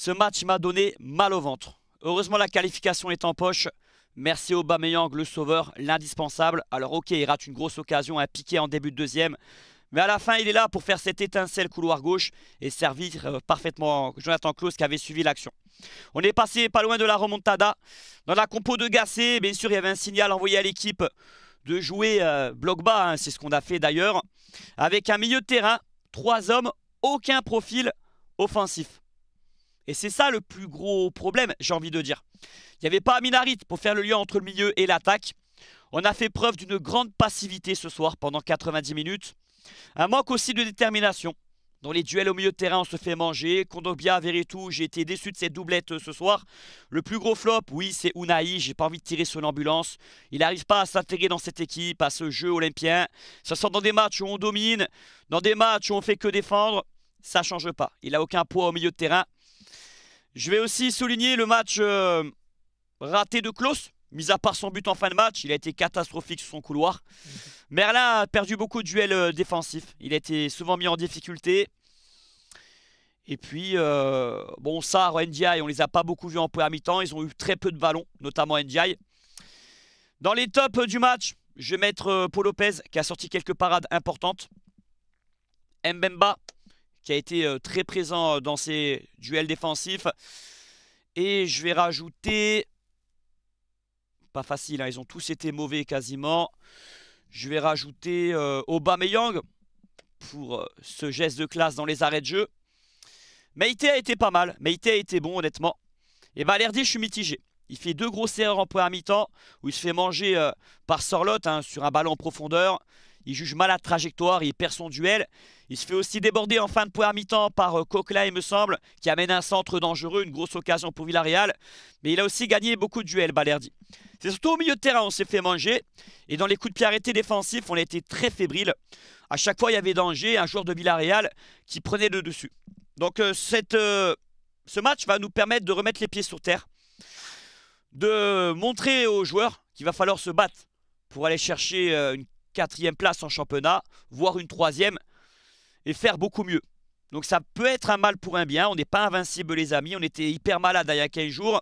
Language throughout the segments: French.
Ce match m'a donné mal au ventre. Heureusement, la qualification est en poche. Merci au Aubameyang, le sauveur, l'indispensable. Alors ok, il rate une grosse occasion à piquer en début de deuxième. Mais à la fin, il est là pour faire cette étincelle couloir gauche et servir euh, parfaitement Jonathan Klaus qui avait suivi l'action. On est passé pas loin de la remontada. Dans la compo de Gassé, bien sûr, il y avait un signal envoyé à l'équipe de jouer euh, bloc bas. Hein, c'est ce qu'on a fait d'ailleurs. Avec un milieu de terrain, trois hommes, aucun profil offensif. Et c'est ça le plus gros problème, j'ai envie de dire. Il n'y avait pas Minarit pour faire le lien entre le milieu et l'attaque. On a fait preuve d'une grande passivité ce soir pendant 90 minutes. Un manque aussi de détermination. Dans les duels au milieu de terrain, on se fait manger. Kondogbia, Veretout, j'ai été déçu de cette doublette ce soir. Le plus gros flop, oui, c'est Unai. J'ai pas envie de tirer sur l'ambulance. Il n'arrive pas à s'intégrer dans cette équipe, à ce jeu olympien. Ça sort dans des matchs où on domine, dans des matchs où on fait que défendre. Ça ne change pas. Il n'a aucun poids au milieu de terrain. Je vais aussi souligner le match euh, raté de Klaus. Mis à part son but en fin de match, il a été catastrophique sur son couloir. Merlin a perdu beaucoup de duels euh, défensifs. Il a été souvent mis en difficulté. Et puis, euh, bon, ça, Ndiaye, on les a pas beaucoup vus en première mi-temps. Ils ont eu très peu de ballons, notamment Ndiaye. Dans les tops du match, je vais mettre Paul Lopez, qui a sorti quelques parades importantes. Mbemba, qui a été euh, très présent euh, dans ses duels défensifs. Et je vais rajouter... Pas facile, hein, ils ont tous été mauvais quasiment. Je vais rajouter euh, Aubameyang pour euh, ce geste de classe dans les arrêts de jeu. Meite a été pas mal. Meite a été bon, honnêtement. Et Valerdi, ben, je suis mitigé. Il fait deux grosses erreurs en à mi-temps où il se fait manger par Sorlotte hein, sur un ballon en profondeur. Il juge mal la trajectoire, il perd son duel. Il se fait aussi déborder en fin de à mi-temps par Coquelin, euh, il me semble, qui amène un centre dangereux, une grosse occasion pour Villarreal. Mais il a aussi gagné beaucoup de duels, Balerdi. C'est surtout au milieu de terrain, on s'est fait manger. Et dans les coups de pied arrêtés défensifs, on a été très fébrile. À chaque fois, il y avait danger, un joueur de Villarreal qui prenait le dessus. Donc euh, cette, euh, ce match va nous permettre de remettre les pieds sur terre, de montrer aux joueurs qu'il va falloir se battre pour aller chercher une quatrième place en championnat, voire une troisième, et faire beaucoup mieux. Donc ça peut être un mal pour un bien, on n'est pas invincible les amis, on était hyper malade il y a 15 jours.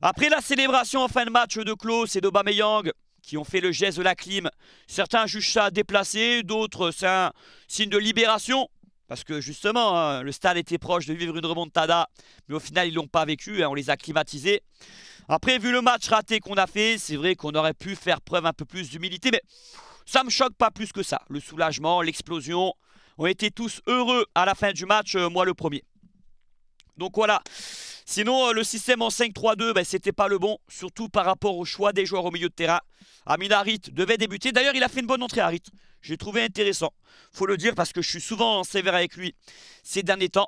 Après la célébration en fin de match de Klaus et d'Obameyang, qui ont fait le geste de la clim, certains jugent ça déplacé, d'autres c'est un signe de libération, parce que justement, hein, le stade était proche de vivre une remontada, mais au final, ils ne l'ont pas vécu, et hein, on les a climatisés. Après, vu le match raté qu'on a fait, c'est vrai qu'on aurait pu faire preuve un peu plus d'humilité, mais ça me choque pas plus que ça. Le soulagement, l'explosion, on était tous heureux à la fin du match, euh, moi le premier. Donc voilà. Sinon, euh, le système en 5-3-2, ben, c'était pas le bon, surtout par rapport au choix des joueurs au milieu de terrain. Amin Harit devait débuter. D'ailleurs, il a fait une bonne entrée, Harit. J'ai trouvé intéressant. Faut le dire parce que je suis souvent sévère avec lui ces derniers temps.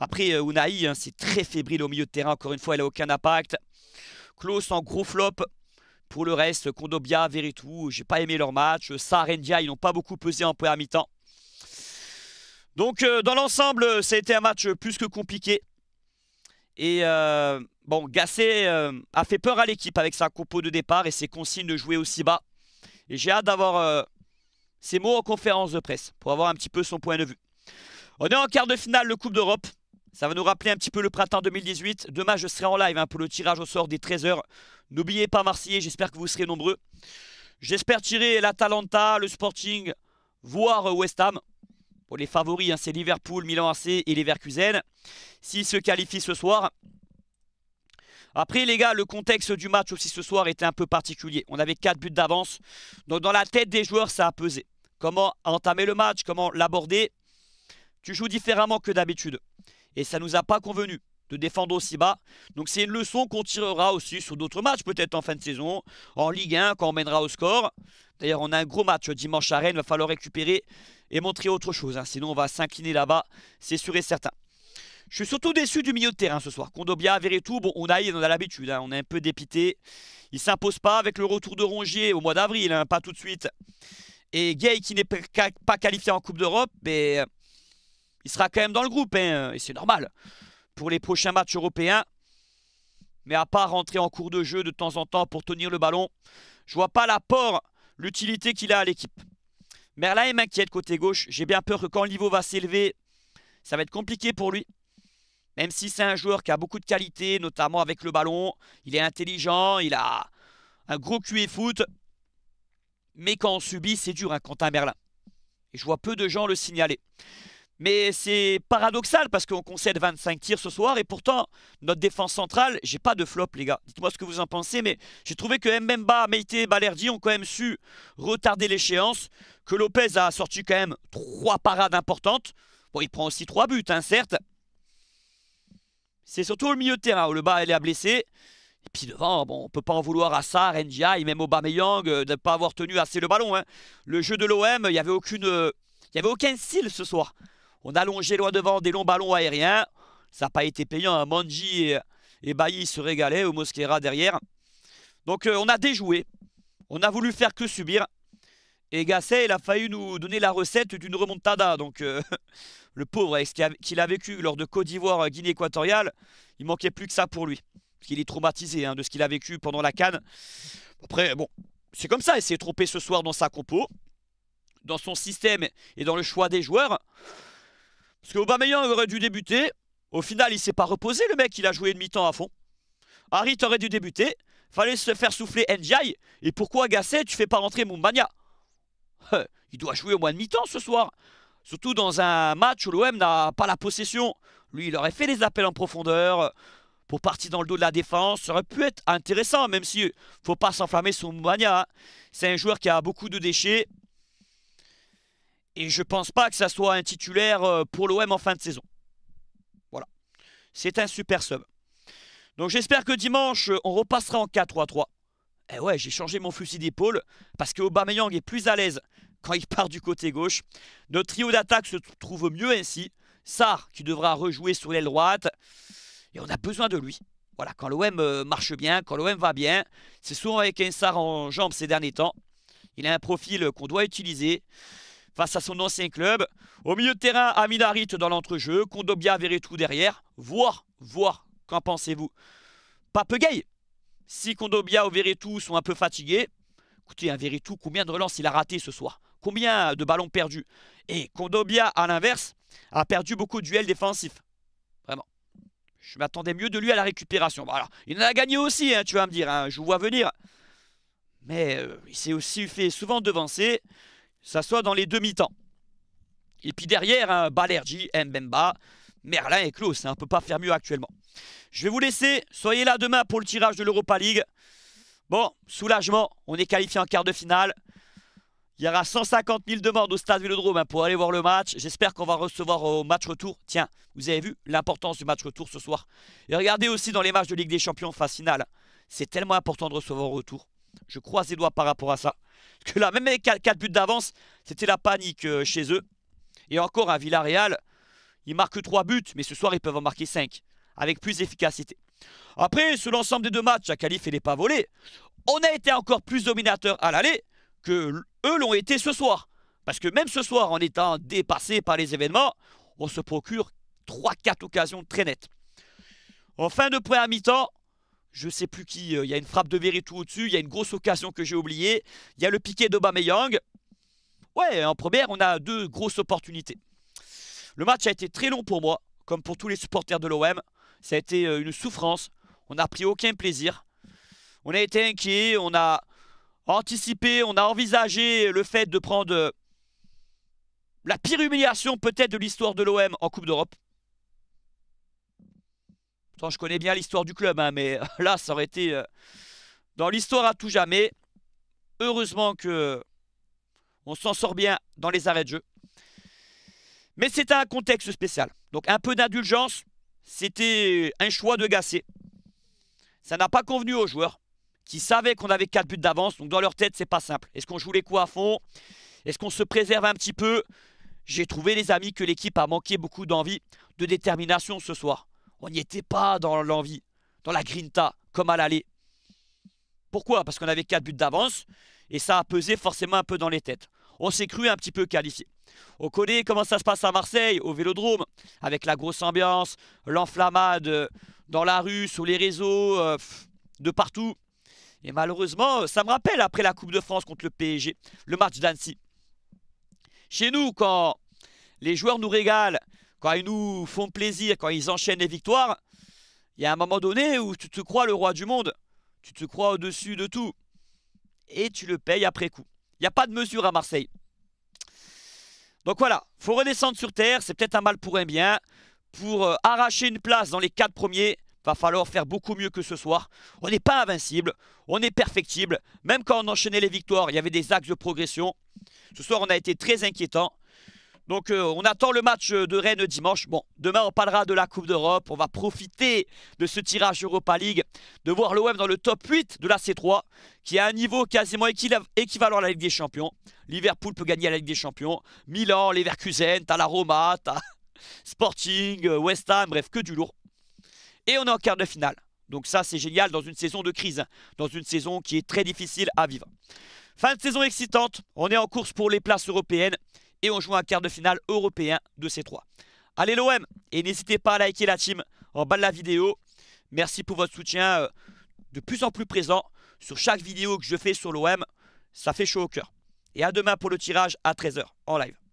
Après, euh, Unai, hein, c'est très fébrile au milieu de terrain. Encore une fois, elle n'a aucun impact. Klaus en gros flop. Pour le reste, Kondobia, Veretout, j'ai pas aimé leur match. Sarendia, ils n'ont pas beaucoup pesé en première mi-temps. Donc euh, dans l'ensemble, ça a été un match plus que compliqué. Et euh, bon, Gassé euh, a fait peur à l'équipe avec sa compo de départ et ses consignes de jouer aussi bas. Et j'ai hâte d'avoir ses mots en conférence de presse pour avoir un petit peu son point de vue. On est en quart de finale de Coupe d'Europe. Ça va nous rappeler un petit peu le printemps 2018. Demain, je serai en live hein, pour le tirage au sort des 13h. N'oubliez pas Marseillais, j'espère que vous serez nombreux. J'espère tirer l'Atalanta, le Sporting, voire West Ham. Pour les favoris, hein, c'est Liverpool, Milan AC et Leverkusen. S'ils se qualifient ce soir. Après, les gars, le contexte du match aussi ce soir était un peu particulier. On avait 4 buts d'avance. Donc, dans la tête des joueurs, ça a pesé. Comment entamer le match, comment l'aborder. Tu joues différemment que d'habitude et ça ne nous a pas convenu de défendre aussi bas. Donc c'est une leçon qu'on tirera aussi sur d'autres matchs, peut-être en fin de saison, en Ligue 1, quand on mènera au score. D'ailleurs, on a un gros match dimanche à Rennes, il va falloir récupérer et montrer autre chose. Hein. Sinon, on va s'incliner là-bas, c'est sûr et certain. Je suis surtout déçu du milieu de terrain ce soir. Kondobia, Veretout, bon, on a, on a l'habitude, hein. on est un peu dépité. Il s'impose pas avec le retour de Rongier au mois d'avril, hein, pas tout de suite. Et Gay qui n'est pas qualifié en Coupe d'Europe, mais ben, il sera quand même dans le groupe, hein, et c'est normal, pour les prochains matchs européens. Mais à part rentrer en cours de jeu de temps en temps pour tenir le ballon, je vois pas l'apport, l'utilité qu'il a à l'équipe. Merlin m'inquiète côté gauche. J'ai bien peur que quand le niveau va s'élever, ça va être compliqué pour lui. Même si c'est un joueur qui a beaucoup de qualité, notamment avec le ballon. Il est intelligent, il a un gros QE foot. Mais quand on subit, c'est dur, un hein, un Merlin. Et je vois peu de gens le signaler. Mais c'est paradoxal parce qu'on concède 25 tirs ce soir et pourtant notre défense centrale, j'ai pas de flop les gars. Dites-moi ce que vous en pensez mais j'ai trouvé que Mbemba, Meite et Balerdi ont quand même su retarder l'échéance, que Lopez a sorti quand même trois parades importantes. Bon, il prend aussi trois buts hein, certes. C'est surtout au milieu de terrain où le bas est à blesser. Et puis devant, bon, on ne peut pas en vouloir à Sar, et même Aubameyang euh, de ne pas avoir tenu assez le ballon. Hein. Le jeu de l'OM, il n'y avait aucune... Euh, il avait aucun style ce soir. On allongeait loin devant des longs ballons aériens. Ça n'a pas été payant. Hein. Manji et, Bailly se régalaient, au Mosquera derrière. Donc euh, on a déjoué. On a voulu faire que subir. Et Gasset, il a failli nous donner la recette d'une remontada. Donc euh, le pauvre, ce qu'il a vécu lors de Côte d'Ivoire, euh, Guinée équatoriale, il manquait plus que ça pour lui. Parce qu'il est traumatisé hein, de ce qu'il a vécu pendant la canne. Après, bon, c'est comme ça. Il s'est trompé ce soir dans sa compo, dans son système et dans le choix des joueurs. Parce que aurait dû débuter. Au final, il s'est pas reposé, le mec. Il a joué demi-temps à fond. Harit aurait dû débuter. Fallait se faire souffler Ndiaye. Et pourquoi, Gasset, tu fais pas rentrer Mumbania Il doit jouer au moins demi-temps ce soir. Surtout dans un match où l'OM n'a pas la possession. Lui, il aurait fait des appels en profondeur euh, pour partir dans le dos de la défense. Ça aurait pu être intéressant, même si faut pas s'enflammer sur Mumbania. Hein. C'est un joueur qui a beaucoup de déchets. Et je pense pas que ça soit un titulaire euh, pour l'OM en fin de saison. Voilà. C'est un super sub. Donc j'espère que dimanche, on repassera en 4-3-3. Eh ouais, j'ai changé mon fusil d'épaule parce que Aubameyang est plus à l'aise quand il part du côté gauche. Notre trio d'attaque se trouve mieux ainsi. Sar qui devra rejouer sur l'aile droite. Et on a besoin de lui. Voilà, quand l'OM euh, marche bien, quand l'OM va bien, c'est souvent avec un Sar en jambes ces derniers temps. Il a un profil qu'on doit utiliser face à son ancien club. Au milieu de terrain, Aminarite dans l'entrejeu, Kondobia, Veretout derrière. Voir, voir, qu'en pensez-vous gay. Si Kondobia ou Veretout sont un peu fatigués, écoutez, un Veretout, combien de relances il a raté ce soir Combien de ballons perdus Et Kondobia, à l'inverse, a perdu beaucoup de duels défensifs. Vraiment. Je m'attendais mieux de lui à la récupération. Voilà. Il en a gagné aussi, hein, tu vas me dire. Hein, je vous vois venir. Mais euh, il s'est aussi fait souvent devancer ça soit dans les demi-temps. Et puis derrière, hein, Balerji, Mbemba, Merlin et Klaus. Hein, on ne peut pas faire mieux actuellement. Je vais vous laisser. Soyez là demain pour le tirage de l'Europa League. Bon, soulagement. On est qualifié en quart de finale. Il y aura 150 000 demandes au stade Vélodrome hein, pour aller voir le match. J'espère qu'on va recevoir au match retour. Tiens, vous avez vu l'importance du match retour ce soir. Et regardez aussi dans les matchs de Ligue des Champions phase finale. C'est tellement important de recevoir au retour. Je croise les doigts par rapport à ça. Que là, même avec 4 buts d'avance, c'était la panique euh, chez eux. Et encore à Villarreal, ils marquent 3 buts, mais ce soir ils peuvent en marquer 5, avec plus d'efficacité. Après, sur l'ensemble des deux matchs, à Calif et les pas volés, on a été encore plus dominateurs à l'aller que eux l'ont été ce soir. Parce que même ce soir, en étant dépassé par les événements, on se procure 3-4 occasions très nettes. En fin de à mi-temps, je sais plus qui, euh, il y a une frappe de tout au-dessus, il y a une grosse occasion que j'ai oubliée, il y a le piqué d'Obameyang. Ouais, en première, on a deux grosses opportunités. Le match a été très long pour moi, comme pour tous les supporters de l'OM. Ça a été euh, une souffrance, on n'a pris aucun plaisir. On a été inquiet, on a anticipé, on a envisagé le fait de prendre euh, la pire humiliation peut-être de l'histoire de l'OM en Coupe d'Europe je connais bien l'histoire du club, hein, mais euh, là, ça aurait été euh, dans l'histoire à tout jamais. Heureusement que on s'en sort bien dans les arrêts de jeu. Mais c'est un contexte spécial. Donc un peu d'indulgence, c'était un choix de gasser. Ça n'a pas convenu aux joueurs qui savaient qu'on avait 4 buts d'avance. Donc dans leur tête, c'est pas simple. Est-ce qu'on joue les coups à fond Est-ce qu'on se préserve un petit peu J'ai trouvé, les amis, que l'équipe a manqué beaucoup d'envie, de détermination ce soir. On n'y était pas dans l'envie, dans la grinta, comme à l'aller. Pourquoi Parce qu'on avait 4 buts d'avance et ça a pesé forcément un peu dans les têtes. On s'est cru un petit peu qualifié. On connaît comment ça se passe à Marseille, au Vélodrome, avec la grosse ambiance, l'enflammade euh, dans la rue, sur les réseaux, euh, de partout. Et malheureusement, ça me rappelle après la Coupe de France contre le PSG, le match d'Annecy. Chez nous, quand les joueurs nous régalent quand ils nous font plaisir, quand ils enchaînent les victoires, il y a un moment donné où tu te crois le roi du monde, tu te crois au-dessus de tout, et tu le payes après coup. Il n'y a pas de mesure à Marseille. Donc voilà, faut redescendre sur terre, c'est peut-être un mal pour un bien. Pour euh, arracher une place dans les quatre premiers, va falloir faire beaucoup mieux que ce soir. On n'est pas invincible, on est perfectible. Même quand on enchaînait les victoires, il y avait des axes de progression. Ce soir, on a été très inquiétant. Donc euh, on attend le match euh, de Rennes dimanche. Bon, demain on parlera de la Coupe d'Europe. On va profiter de ce tirage Europa League, de voir l'OM dans le top 8 de la C3, qui a un niveau quasiment équivalent à la Ligue des Champions. Liverpool peut gagner à la Ligue des Champions. Milan, Leverkusen, t'as la Roma, t'as Sporting, euh, West Ham, bref, que du lourd. Et on est en quart de finale. Donc ça c'est génial dans une saison de crise, dans une saison qui est très difficile à vivre. Fin de saison excitante, on est en course pour les places européennes et on joue un quart de finale européen de ces trois. Allez l'OM et n'hésitez pas à liker la team en bas de la vidéo. Merci pour votre soutien euh, de plus en plus présent sur chaque vidéo que je fais sur l'OM. Ça fait chaud au cœur. Et à demain pour le tirage à 13h en live.